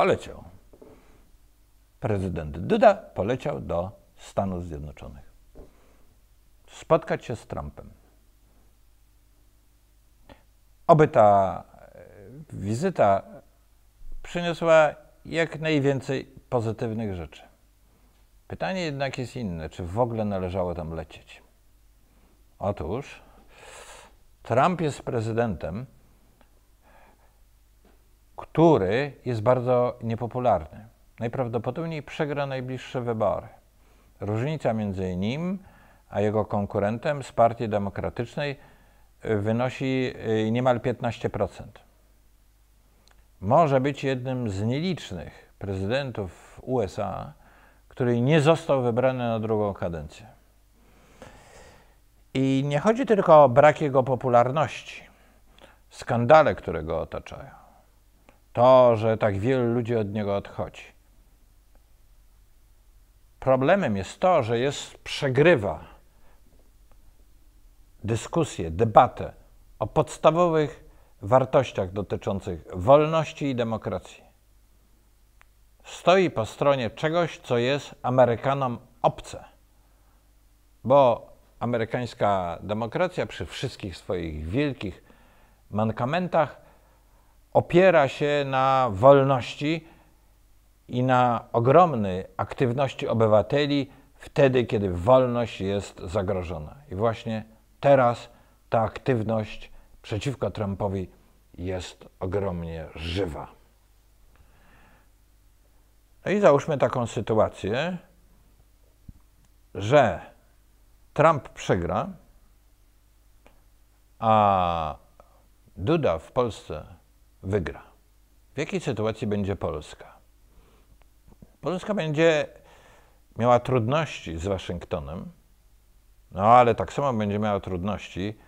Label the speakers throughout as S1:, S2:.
S1: poleciał. Prezydent Duda poleciał do Stanów Zjednoczonych. Spotkać się z Trumpem. Oby ta e, wizyta przyniosła jak najwięcej pozytywnych rzeczy. Pytanie jednak jest inne, czy w ogóle należało tam lecieć. Otóż Trump jest prezydentem, który jest bardzo niepopularny. Najprawdopodobniej przegra najbliższe wybory. Różnica między nim a jego konkurentem z Partii Demokratycznej e, wynosi e, niemal 15%. Może być jednym z nielicznych prezydentów USA, który nie został wybrany na drugą kadencję. I nie chodzi tylko o brak jego popularności, skandale, które go otaczają to, że tak wielu ludzi od niego odchodzi. Problemem jest to, że jest przegrywa dyskusję, debatę o podstawowych wartościach dotyczących wolności i demokracji. Stoi po stronie czegoś, co jest Amerykanom obce, bo amerykańska demokracja przy wszystkich swoich wielkich mankamentach opiera się na wolności i na ogromnej aktywności obywateli wtedy, kiedy wolność jest zagrożona. I właśnie teraz ta aktywność przeciwko Trumpowi jest ogromnie żywa. No i załóżmy taką sytuację, że Trump przegra, a Duda w Polsce wygra? W jakiej sytuacji będzie Polska? Polska będzie miała trudności z Waszyngtonem, no ale tak samo będzie miała trudności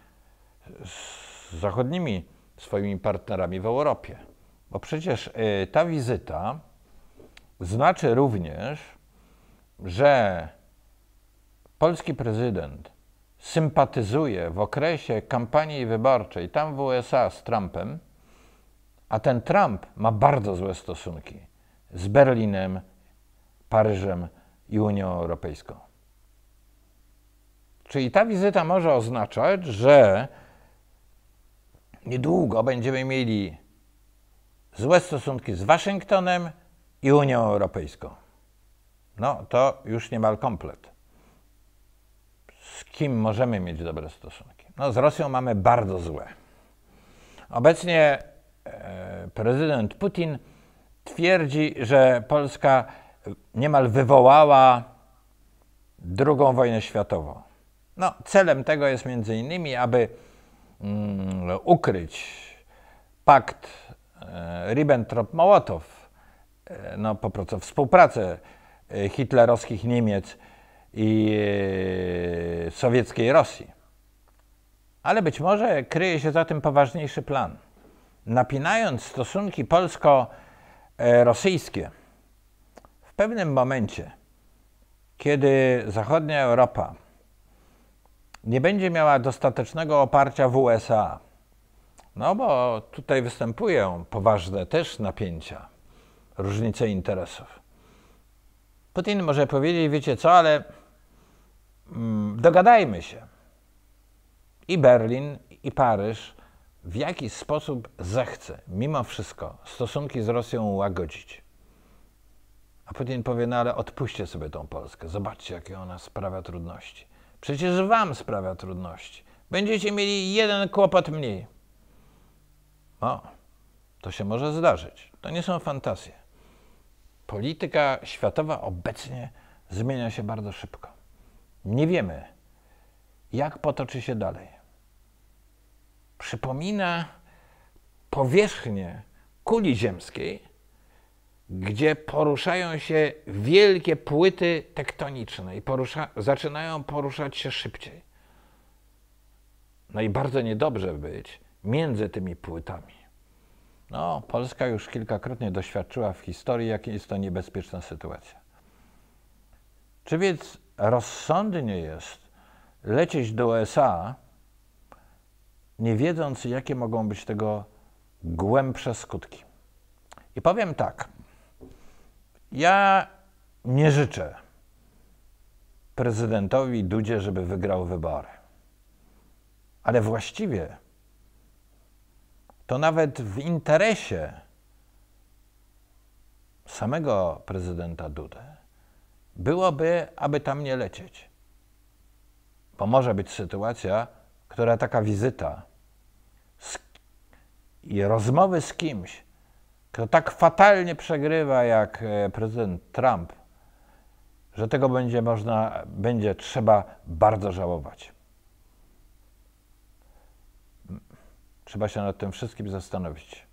S1: z zachodnimi swoimi partnerami w Europie. Bo przecież y, ta wizyta znaczy również, że polski prezydent sympatyzuje w okresie kampanii wyborczej tam w USA z Trumpem, a ten Trump ma bardzo złe stosunki z Berlinem, Paryżem i Unią Europejską. Czyli ta wizyta może oznaczać, że niedługo będziemy mieli złe stosunki z Waszyngtonem i Unią Europejską. No to już niemal komplet. Z kim możemy mieć dobre stosunki? No z Rosją mamy bardzo złe. Obecnie E, prezydent Putin twierdzi, że Polska niemal wywołała II wojnę światową. No, celem tego jest między innymi, aby mm, ukryć pakt e, Ribbentrop-Mołotow, e, no po prostu współpracę hitlerowskich Niemiec i sowieckiej Rosji. Ale być może kryje się za tym poważniejszy plan napinając stosunki polsko-rosyjskie, w pewnym momencie, kiedy zachodnia Europa nie będzie miała dostatecznego oparcia w USA, no bo tutaj występują poważne też napięcia, różnice interesów. Putin może powiedzieć, wiecie co, ale mm, dogadajmy się. I Berlin, i Paryż w jaki sposób zechce mimo wszystko stosunki z Rosją łagodzić. A Putin powie, no ale odpuśćcie sobie tą Polskę, zobaczcie jakie ona sprawia trudności. Przecież wam sprawia trudności. Będziecie mieli jeden kłopot mniej. No, to się może zdarzyć. To nie są fantazje. Polityka światowa obecnie zmienia się bardzo szybko. Nie wiemy, jak potoczy się dalej przypomina powierzchnię kuli ziemskiej, gdzie poruszają się wielkie płyty tektoniczne i porusza, zaczynają poruszać się szybciej. No i bardzo niedobrze być między tymi płytami. No, Polska już kilkakrotnie doświadczyła w historii, jak jest to niebezpieczna sytuacja. Czy więc rozsądnie jest lecieć do USA nie wiedząc, jakie mogą być tego głębsze skutki. I powiem tak. Ja nie życzę prezydentowi Dudzie, żeby wygrał wybory. Ale właściwie to nawet w interesie samego prezydenta Dudę byłoby, aby tam nie lecieć. Bo może być sytuacja, która taka wizyta z, i rozmowy z kimś, kto tak fatalnie przegrywa jak e, prezydent Trump, że tego będzie można, będzie trzeba bardzo żałować. Trzeba się nad tym wszystkim zastanowić.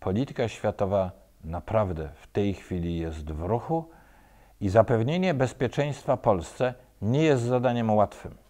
S1: Polityka światowa naprawdę w tej chwili jest w ruchu i zapewnienie bezpieczeństwa Polsce nie jest zadaniem łatwym.